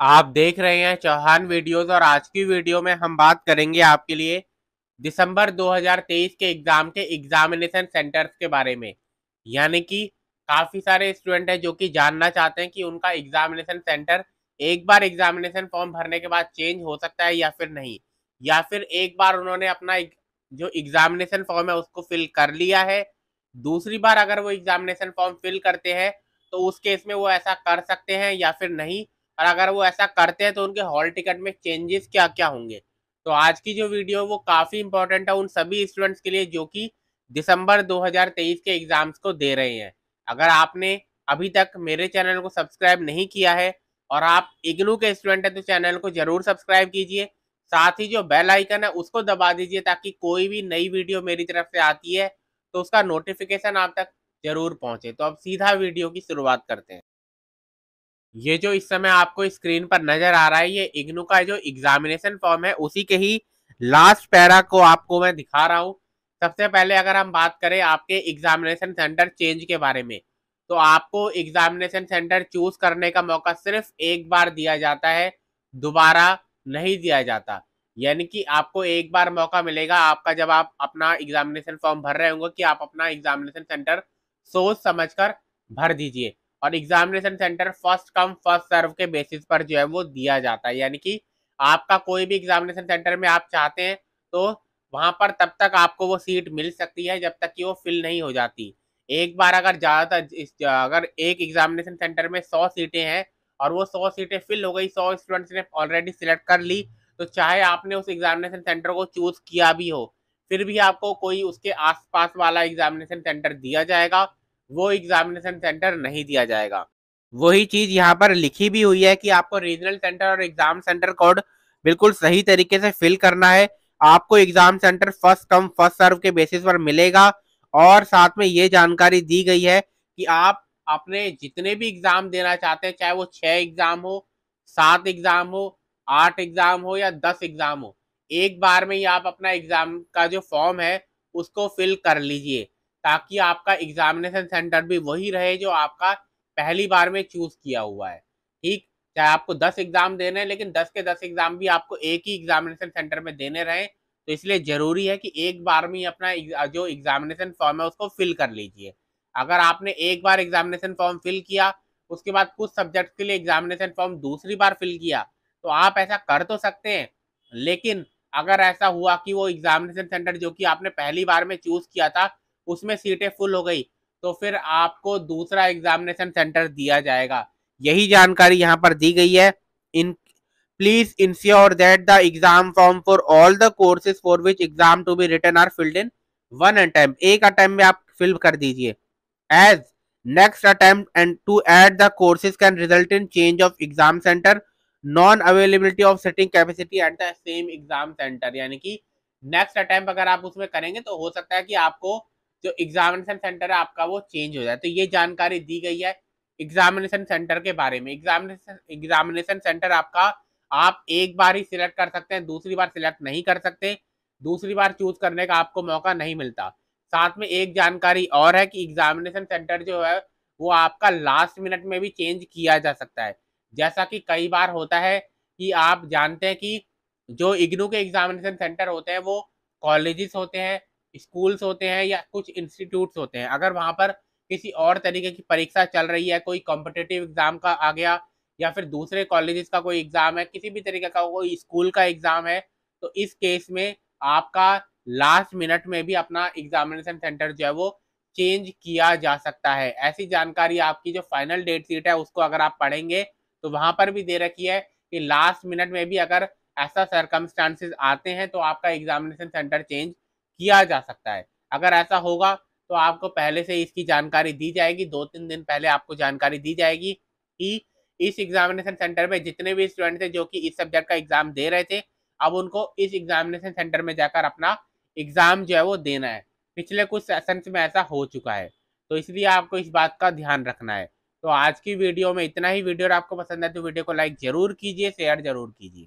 आप देख रहे हैं चौहान वीडियोस और आज की वीडियो में हम बात करेंगे आपके लिए दिसंबर 2023 के एग्ज़ाम के एग्जामिनेशन सेंटर्स के बारे में यानी कि काफ़ी सारे स्टूडेंट हैं जो कि जानना चाहते हैं कि उनका एग्जामिनेशन सेंटर एक बार एग्जामिनेशन फॉर्म भरने के बाद चेंज हो सकता है या फिर नहीं या फिर एक बार उन्होंने अपना जो एग्जामिनेशन फॉर्म है उसको फिल कर लिया है दूसरी बार अगर वो एग्जामिनेशन फॉर्म फिल करते हैं तो उस केस में वो ऐसा कर सकते हैं या फिर नहीं और अगर वो ऐसा करते हैं तो उनके हॉल टिकट में चेंजेस क्या क्या होंगे तो आज की जो वीडियो वो काफ़ी इंपॉर्टेंट है उन सभी स्टूडेंट्स के लिए जो कि दिसंबर 2023 के एग्ज़ाम्स को दे रहे हैं अगर आपने अभी तक मेरे चैनल को सब्सक्राइब नहीं किया है और आप इग्नू के स्टूडेंट हैं तो चैनल को जरूर सब्सक्राइब कीजिए साथ ही जो बेल आइकन है उसको दबा दीजिए ताकि कोई भी नई वीडियो मेरी तरफ से आती है तो उसका नोटिफिकेशन आप तक जरूर पहुंचे तो अब सीधा वीडियो की शुरुआत करते हैं ये जो इस समय आपको स्क्रीन पर नजर आ रहा है ये इग्नू का जो एग्जामिनेशन फॉर्म है उसी के ही लास्ट पैरा को आपको मैं दिखा रहा हूँ सबसे पहले अगर हम बात करें आपके एग्जामिनेशन सेंटर चेंज के बारे में तो आपको एग्जामिनेशन सेंटर चूज करने का मौका सिर्फ एक बार दिया जाता है दोबारा नहीं दिया जाता यानी कि आपको एक बार मौका मिलेगा आपका जब आप अपना एग्जामिनेशन फॉर्म भर रहे होंगे कि आप अपना एग्जामिनेशन सेंटर सोच समझकर भर दीजिए और examination centre first come first serve के बेसिस पर जो है वो दिया जाता है यानी कि आपका कोई भी एग्जामिनेशन सेंटर में आप चाहते हैं तो वहाँ पर तब तक आपको वो सीट मिल सकती है जब तक कि वो फिल नहीं हो जाती एक बार अगर ज़्यादातर अगर एक एग्जामिनेशन सेंटर में सौ सीटें हैं और वो सौ सीटें फिल हो गई सौ स्टूडेंट्स ने ऑलरेडी सिलेक्ट कर ली तो चाहे आपने उस एग्जामिनेशन सेंटर को चूज़ किया भी हो फिर भी आपको कोई उसके आसपास वाला एग्जामिनेशन सेंटर दिया जाएगा वो एग्जामिनेशन सेंटर नहीं दिया जाएगा वही चीज यहाँ पर लिखी भी हुई है कि आपको रीजनल सेंटर और एग्जाम सेंटर कोड बिल्कुल सही तरीके से फिल करना है आपको exam centre first come first serve के बेसिस पर मिलेगा और साथ में ये जानकारी दी गई है कि आप अपने जितने भी एग्जाम देना चाहते हैं चाहे वो छह एग्जाम हो सात एग्जाम हो आठ एग्जाम हो या दस एग्जाम हो एक बार में ही आप अपना एग्जाम का जो फॉर्म है उसको फिल कर लीजिए ताकि आपका एग्जामिनेशन सेंटर भी वही रहे जो आपका पहली बार में चूज किया हुआ है ठीक चाहे आपको दस एग्जाम देने हैं लेकिन दस के दस एग्जाम भी आपको एक ही एग्जामिनेशन सेंटर में देने रहे तो इसलिए जरूरी है कि एक बार में ही अपना जो एग्जामिनेशन फॉर्म है उसको फिल कर लीजिए अगर आपने एक बार एग्जामिनेशन फॉर्म फिल किया उसके बाद कुछ सब्जेक्ट के लिए एग्जामिनेशन फॉर्म दूसरी बार फिल किया तो आप ऐसा कर तो सकते हैं लेकिन अगर ऐसा हुआ कि वो एग्जामिनेशन सेंटर जो कि आपने पहली बार में चूज किया था उसमें सीटें फुल हो गई तो फिर आपको दूसरा एग्जामिनेशन सेंटर दिया जाएगा यही जानकारी यहाँ पर दी गई है in please ensure that the exam form for all the courses for which exam to be written are filled in one attempt एक अटेम्प्ट में आप फिल कर दीजिए as next attempt and to add the courses can result in change of exam centre non availability of sitting capacity at the same exam centre यानी कि next attempt अगर आप उसमें करेंगे तो हो सकता है कि आपको जो एग्जामिनेशन सेंटर है आपका वो चेंज हो जाए तो ये जानकारी दी गई है एग्जामिनेशन सेंटर के बारे में एग्जामिनेशन एग्जामिनेशन सेंटर आपका आप एक बार ही सिलेक्ट कर सकते हैं दूसरी बार सिलेक्ट नहीं कर सकते दूसरी बार चूज करने का आपको मौका नहीं मिलता साथ में एक जानकारी और है कि एग्जामिनेशन सेंटर जो है वो आपका लास्ट मिनट में भी चेंज किया जा सकता है जैसा कि कई बार होता है कि आप जानते हैं कि जो इग्नू के एग्जामिनेशन सेंटर होते हैं वो कॉलेजेस होते हैं स्कूल्स होते हैं या कुछ इंस्टीट्यूट्स होते हैं अगर वहाँ पर किसी और तरीके की परीक्षा चल रही है कोई कॉम्पिटेटिव एग्ज़ाम का आ गया या फिर दूसरे कॉलेजेस का कोई एग्ज़ाम है किसी भी तरीके का कोई स्कूल का एग्ज़ाम है तो इस केस में आपका लास्ट मिनट में भी अपना एग्जामिनेशन सेंटर जो है वो चेंज किया जा सकता है ऐसी जानकारी आपकी जो फाइनल डेट शीट है उसको अगर आप पढ़ेंगे तो वहाँ पर भी दे रखी है कि लास्ट मिनट में भी अगर ऐसा सरकमस्टांसिस आते हैं तो आपका एग्जामिनेशन सेंटर चेंज किया जा सकता है अगर ऐसा होगा तो आपको पहले से इसकी जानकारी दी जाएगी दो तीन दिन पहले आपको जानकारी दी जाएगी कि इस एग्जामिनेशन सेंटर में जितने भी स्टूडेंट थे जो कि इस सब्जेक्ट का एग्जाम दे रहे थे अब उनको इस एग्जामिनेशन सेंटर में जाकर अपना एग्जाम जो है वो देना है पिछले कुछ सेशन में ऐसा हो चुका है तो इसलिए आपको इस बात का ध्यान रखना है तो आज की वीडियो में इतना ही वीडियो आपको पसंद है तो वीडियो को लाइक जरूर कीजिए शेयर जरूर कीजिए